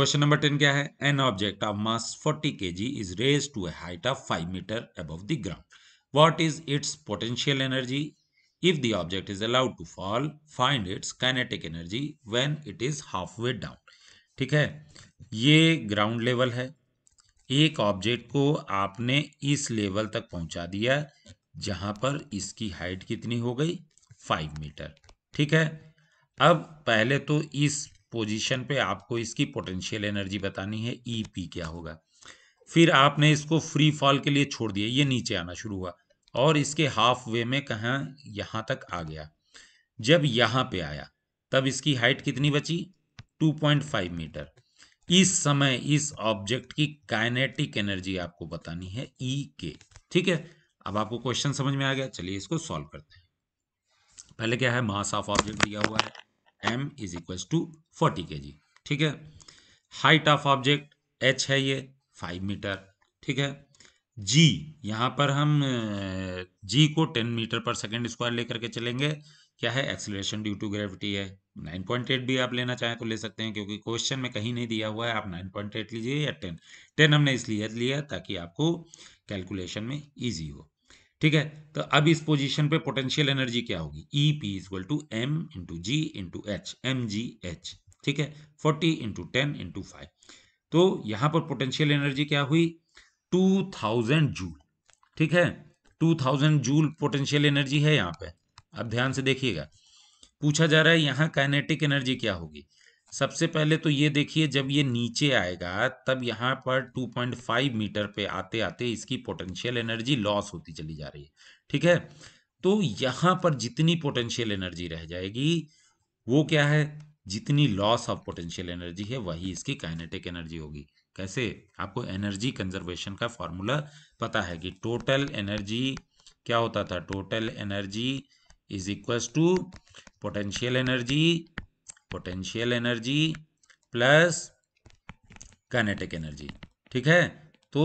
question number ten क्या है an object of mass forty K G is raise to a height of five metre अब the ground is its potential energy if the object is allowed to fall find its its energy when it is half way down ठीक है ये ground level है एक object को आपने इस level तक पहुंचा दिया जहां पर इसकी हाइट कितनी हो गई फाइव मीटर ठीक है अब पहले तो इस पोजीशन पे आपको इसकी पोटेंशियल एनर्जी बतानी है ई e पी क्या होगा फिर आपने इसको फ्री फॉल के लिए छोड़ दिया ये नीचे आना शुरू हुआ और इसके हाफ वे में कहाँ यहाँ तक आ गया जब यहाँ पे आया तब इसकी हाइट कितनी बची 2.5 मीटर इस समय इस ऑब्जेक्ट की काइनेटिक एनर्जी आपको बतानी है ई e के ठीक है अब आपको क्वेश्चन समझ में आ गया चलिए इसको सॉल्व करते हैं पहले क्या है मास ऑफ ऑब्जेक्ट दिया हुआ है M is equals to forty K G ठीक है हाइट ऑफ ऑब्जेक्ट एच है ये फाइव मीटर ठीक है जी यहाँ पर हम जी को ten metre per second square लेकर के चलेंगे क्या है एक्सेलरेशन ड्यू टू ग्रेविटी है नाइन पॉइंट एट भी आप लेना चाहें तो ले सकते हैं क्योंकि क्वेश्चन में कहीं नहीं दिया हुआ है आप नाइन पॉइंट एट लीजिए या टेन टेन हमने इसलिए लिया ताकि आपको कैलकुलेशन में ईजी हो ठीक है तो अब इस पोजीशन पे पोटेंशियल एनर्जी क्या होगी E P is equal to M into G into H M G H ठीक है forty into ten into five तो यहां पर पोटेंशियल एनर्जी क्या हुई टू थाउजेंड जूल ठीक है two thousand joule potential energy है यहाँ पे अब ध्यान से देखिएगा पूछा जा रहा है यहाँ काइनेटिक एनर्जी क्या होगी सबसे पहले तो ये देखिए जब ये नीचे आएगा तब यहाँ पर 2.5 मीटर पे आते आते इसकी पोटेंशियल एनर्जी लॉस होती चली जा रही है ठीक है तो यहाँ पर जितनी पोटेंशियल एनर्जी रह जाएगी वो क्या है जितनी लॉस ऑफ पोटेंशियल एनर्जी है वही इसकी काइनेटिक एनर्जी होगी कैसे आपको एनर्जी कंजर्वेशन का फॉर्मूला पता है कि टोटल एनर्जी क्या होता था total energy is equals to potential energy potential energy plus kinetic energy ठीक है तो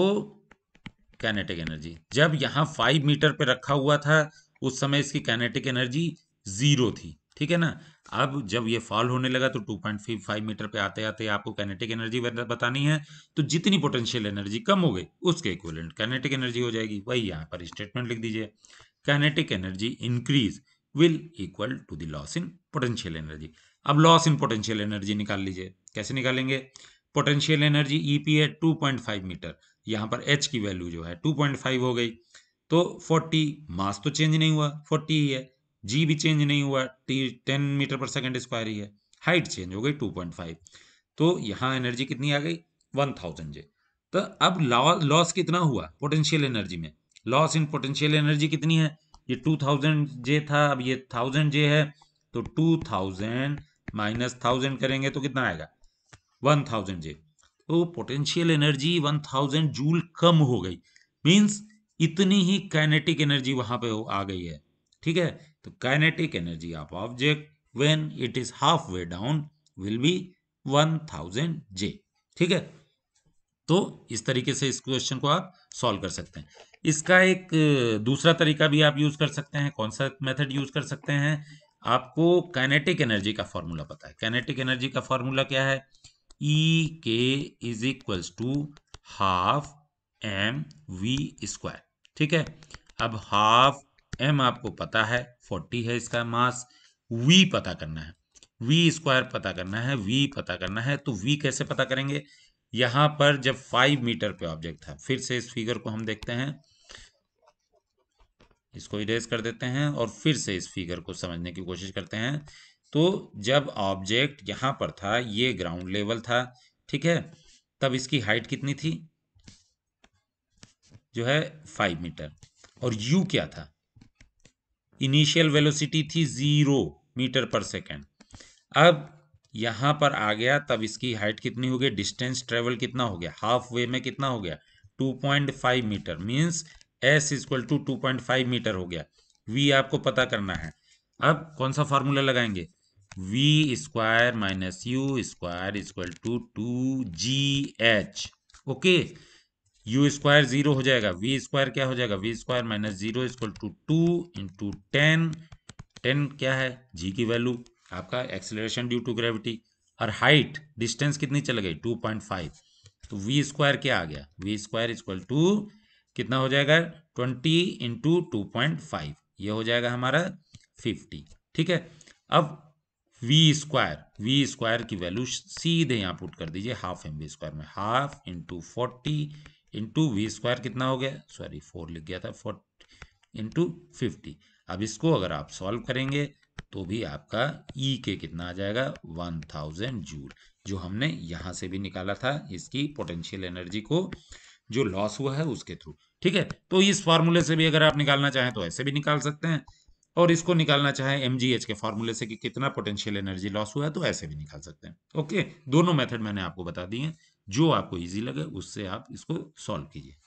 कैनेटिक एनर्जी जब यहां फाइव मीटर पे रखा हुआ था उस समय इसकी कैनेटिक एनर्जी जीरो थी ठीक है ना अब जब ये फॉल होने लगा तो 2.5 मीटर पे आते आते आपको कैनेटिक एनर्जी बतानी है तो जितनी पोटेंशियल एनर्जी कम हो गई उसके इक्वलेंट कैनेटिक एनर्जी हो जाएगी वही यहां पर स्टेटमेंट लिख दीजिए kinetic energy increase will equal to the loss in potential energy अब लॉस इन पोटेंशियल एनर्जी निकाल लीजिए कैसे निकालेंगे पोटेंशियल एनर्जी ई पी है टू पॉइंट फाइव मीटर यहाँ पर एच की वैल्यू जो है टू पॉइंट फाइव हो गई तो फोर्टी मास तो चेंज नहीं हुआ फोर्टी ही है जी भी चेंज नहीं हुआ T ten metre per second square ही है हाइट चेंज हो गई टू पॉइंट फाइव तो यहाँ एनर्जी कितनी आ गई वन थाउजेंड जे तो अब लॉस कितना हुआ पोटेंशियल एनर्जी में लॉस इन पोटेंशियल एनर्जी कितनी है ये टू थाउजेंड जे था अब ये थाउजेंड जे है तो टू थाउजेंड माइनस थाउजेंड करेंगे तो कितना आएगा वन थाउजेंड जे तो potential energy one thousand joule कम हो गई मींस इतनी ही काइनेटिक एनर्जी वहां पे आ गई है ठीक है तो kinetic energy of object when it is half way down will be one thousand J ठीक है तो इस तरीके से इस क्वेश्चन को आप सॉल्व कर सकते हैं इसका एक दूसरा तरीका भी आप यूज कर सकते हैं कौन सा मेथड यूज कर सकते हैं आपको कैनेटिक एनर्जी का फॉर्मूला पता है कैनेटिक एनर्जी का फॉर्मूला क्या है E K is equals to half M V square ठीक है अब हाफ एम आपको पता है फोर्टी है इसका मास वी पता करना है वी स्क्वायर पता करना है वी पता करना है तो वी कैसे पता करेंगे यहां पर जब फाइव मीटर पे ऑब्जेक्ट था फिर से इस फिगर को हम देखते हैं इसको इरेज कर देते हैं और फिर से इस फिगर को समझने की कोशिश करते हैं तो जब ऑब्जेक्ट यहाँ पर था ये ग्राउंड लेवल था ठीक है तब इसकी हाइट कितनी थी जो है फाइव मीटर और यू क्या था इनिशियल वेलोसिटी थी ज़ीरो मीटर पर सेकेंड अब यहां पर आ गया तब इसकी हाइट कितनी हो गई डिस्टेंस ट्रेवल कितना हो गया हाफ वे में कितना हो गया 2.5 metre means S is equal to two point five metre हो गया वी आपको पता करना है अब कौन सा फॉर्मूला लगाएंगे V square minus U square is equal to two G H okay U square zero हो जाएगा वी स्क्वायर क्या हो जाएगा V square minus zero is equal to two into ten ten क्या है जी की वैल्यू आपका एक्सेलरेशन ड्यू टू ग्रेविटी और हाइट डिस्टेंस कितनी चल गई टू पॉइंट फाइव तो वी स्क्वायर क्या आ गया वी स्क्वायर इजक्वल टू कितना हो जाएगा twenty into two point five ये हो जाएगा हमारा फिफ्टी ठीक है अब वी स्क्वायर वी स्क्वायर की वैल्यू सीधे यहाँ पुट कर दीजिए हाफ एम वी स्क्वायर में half into forty into V square कितना हो गया सॉरी फोर लिख गया था फोर इंटू फिफ्टी अब इसको अगर आप सॉल्व करेंगे तो भी आपका e के कितना आ जाएगा वन थाउजेंड जूल जो हमने यहाँ से भी निकाला था इसकी पोटेंशियल एनर्जी को जो लॉस हुआ है उसके थ्रू ठीक है तो इस फॉर्मूले से भी अगर आप निकालना चाहें तो ऐसे भी निकाल सकते हैं और इसको निकालना चाहे एम के फॉर्मूले से कि कितना पोटेंशियल एनर्जी लॉस हुआ है तो ऐसे भी निकाल सकते हैं ओके दोनों मेथड मैंने आपको बता दिए हैं जो आपको इजी लगे उससे आप इसको सॉल्व कीजिए